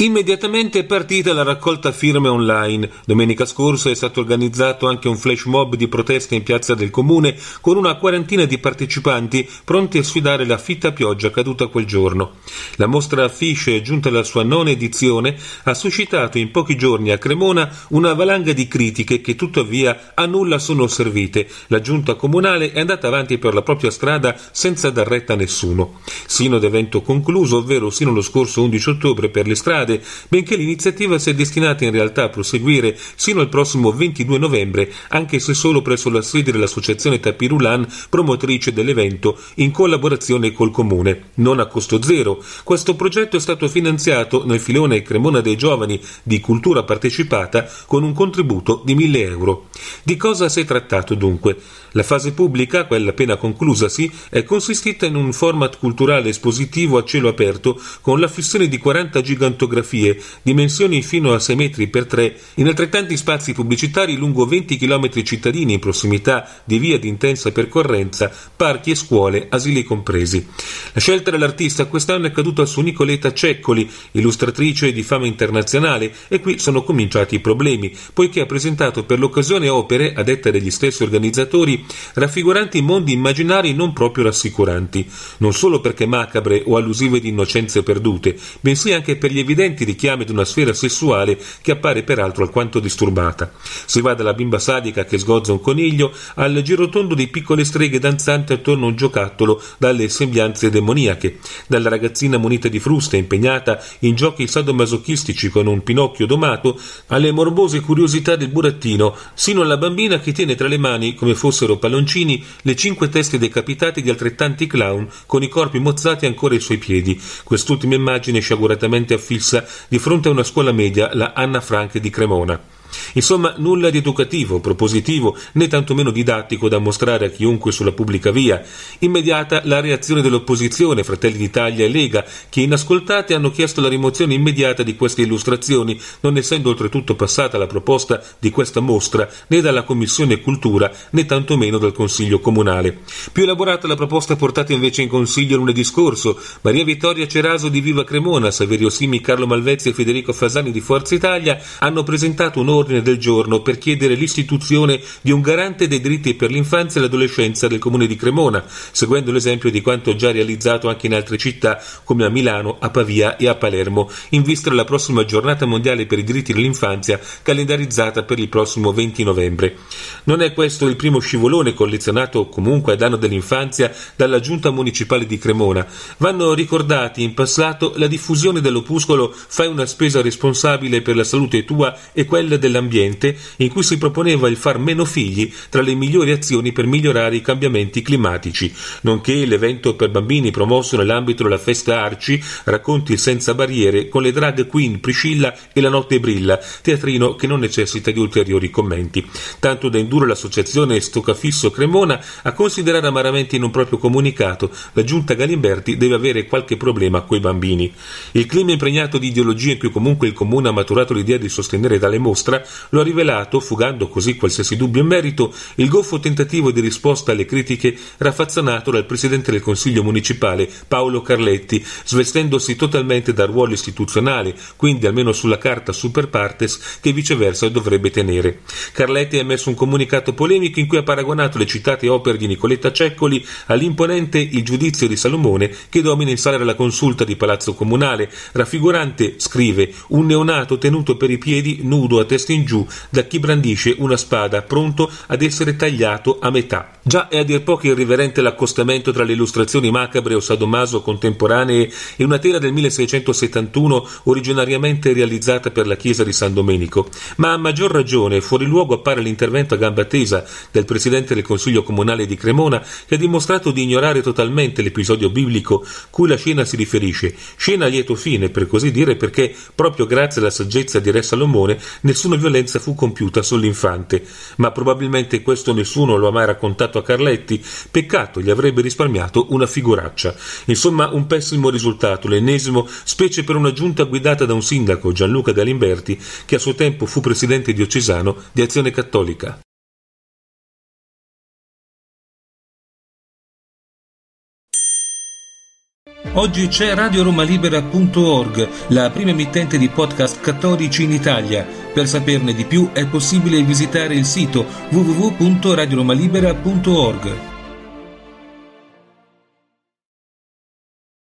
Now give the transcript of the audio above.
Immediatamente è partita la raccolta firme online. Domenica scorsa è stato organizzato anche un flash mob di protesta in piazza del comune con una quarantina di partecipanti pronti a sfidare la fitta pioggia caduta quel giorno. La mostra affisce, giunta alla sua nona edizione, ha suscitato in pochi giorni a Cremona una valanga di critiche che tuttavia a nulla sono servite. La giunta comunale è andata avanti per la propria strada senza dar retta a nessuno. Sino ad evento concluso, ovvero sino allo scorso 11 ottobre per le strade, strade, benché l'iniziativa sia destinata in realtà a proseguire sino al prossimo 22 novembre, anche se solo presso la sede dell'associazione Tapirulan, promotrice dell'evento, in collaborazione col comune, non a costo zero. Questo progetto è stato finanziato nel filone Cremona dei Giovani di Cultura Partecipata con un contributo di 1000 euro. Di cosa si è trattato dunque? La fase pubblica, quella appena conclusasi, è consistita in un format culturale espositivo a cielo aperto con la fissione di 40 gigantogrammi fotografie, dimensioni fino a 6 metri per 3, in altrettanti spazi pubblicitari lungo 20 km cittadini in prossimità di vie ad intensa percorrenza, parchi e scuole, asili compresi. La scelta dell'artista quest'anno è caduta su Nicoletta Ceccoli, illustratrice di fama internazionale, e qui sono cominciati i problemi, poiché ha presentato per l'occasione opere, a detta degli stessi organizzatori, raffiguranti mondi immaginari non proprio rassicuranti, non solo perché macabre o allusive di innocenze perdute, bensì anche per gli evidenti evidenti richiami di una sfera sessuale che appare peraltro alquanto disturbata. Si va dalla bimba sadica che sgozza un coniglio al girotondo di piccole streghe danzanti attorno a un giocattolo dalle sembianze demoniache, dalla ragazzina munita di frusta impegnata in giochi sadomasochistici con un pinocchio domato alle morbose curiosità del burattino, sino alla bambina che tiene tra le mani, come fossero palloncini, le cinque teste decapitate di altrettanti clown con i corpi mozzati ancora ai suoi piedi. Quest'ultima immagine sciaguratamente affilsata di fronte a una scuola media, la Anna Frank di Cremona. Insomma, nulla di educativo, propositivo, né tantomeno didattico da mostrare a chiunque sulla pubblica via. Immediata la reazione dell'opposizione, Fratelli d'Italia e Lega, che inascoltate hanno chiesto la rimozione immediata di queste illustrazioni, non essendo oltretutto passata la proposta di questa mostra né dalla Commissione Cultura né tantomeno dal Consiglio Comunale. Più elaborata la proposta portata invece in Consiglio lunedì scorso, Maria Vittoria Ceraso di Viva Cremona, Saverio Simi, Carlo Malvezzi e Federico Fasani di Forza Italia hanno presentato un'ora all'ordine del giorno per chiedere l'istituzione di un garante dei diritti per l'infanzia e l'adolescenza del comune di Cremona, seguendo l'esempio di quanto già realizzato anche in altre città come a Milano, a Pavia e a Palermo, in vista della prossima giornata mondiale per i diritti dell'infanzia calendarizzata per il prossimo 20 novembre. Non è questo il primo scivolone collezionato comunque a danno dell'infanzia dalla giunta municipale di Cremona. Vanno ricordati in passato la diffusione dell'opuscolo Fai una spesa responsabile per la salute tua e quella del dell'ambiente in cui si proponeva il far meno figli tra le migliori azioni per migliorare i cambiamenti climatici, nonché l'evento per bambini promosso nell'ambito della festa Arci, racconti senza barriere con le drag queen Priscilla e la notte brilla, teatrino che non necessita di ulteriori commenti. Tanto da indurre l'associazione Stoccafisso Cremona a considerare amaramente in un proprio comunicato la giunta Galimberti deve avere qualche problema coi bambini. Il clima impregnato di ideologie in cui comunque il comune ha maturato l'idea di sostenere tale mostra lo ha rivelato, fugando così qualsiasi dubbio in merito, il goffo tentativo di risposta alle critiche raffazzonato dal presidente del Consiglio municipale Paolo Carletti, svestendosi totalmente dal ruolo istituzionale, quindi almeno sulla carta super partes che viceversa dovrebbe tenere. Carletti ha emesso un comunicato polemico in cui ha paragonato le citate opere di Nicoletta Ceccoli all'imponente Il giudizio di Salomone che domina in sala della consulta di Palazzo Comunale, raffigurante, scrive, un neonato tenuto per i piedi nudo a testa testa in giù da chi brandisce una spada pronto ad essere tagliato a metà. Già è a dir poco irriverente l'accostamento tra le illustrazioni macabre o sadomaso contemporanee e una tela del 1671 originariamente realizzata per la chiesa di San Domenico, ma a maggior ragione fuori luogo appare l'intervento a gamba tesa del presidente del Consiglio Comunale di Cremona che ha dimostrato di ignorare totalmente l'episodio biblico cui la scena si riferisce, scena a lieto fine per così dire perché proprio grazie alla saggezza di Re Salomone nessuno violenza fu compiuta sull'infante, ma probabilmente questo nessuno lo ha mai raccontato a Carletti, peccato gli avrebbe risparmiato una figuraccia. Insomma, un pessimo risultato, l'ennesimo, specie per una giunta guidata da un sindaco, Gianluca D'Alimberti, che a suo tempo fu presidente diocesano di Azione Cattolica. Oggi c'è RadioRomaLibera.org, la prima emittente di podcast cattolici in Italia per saperne di più è possibile visitare il sito www.radioromalibera.org.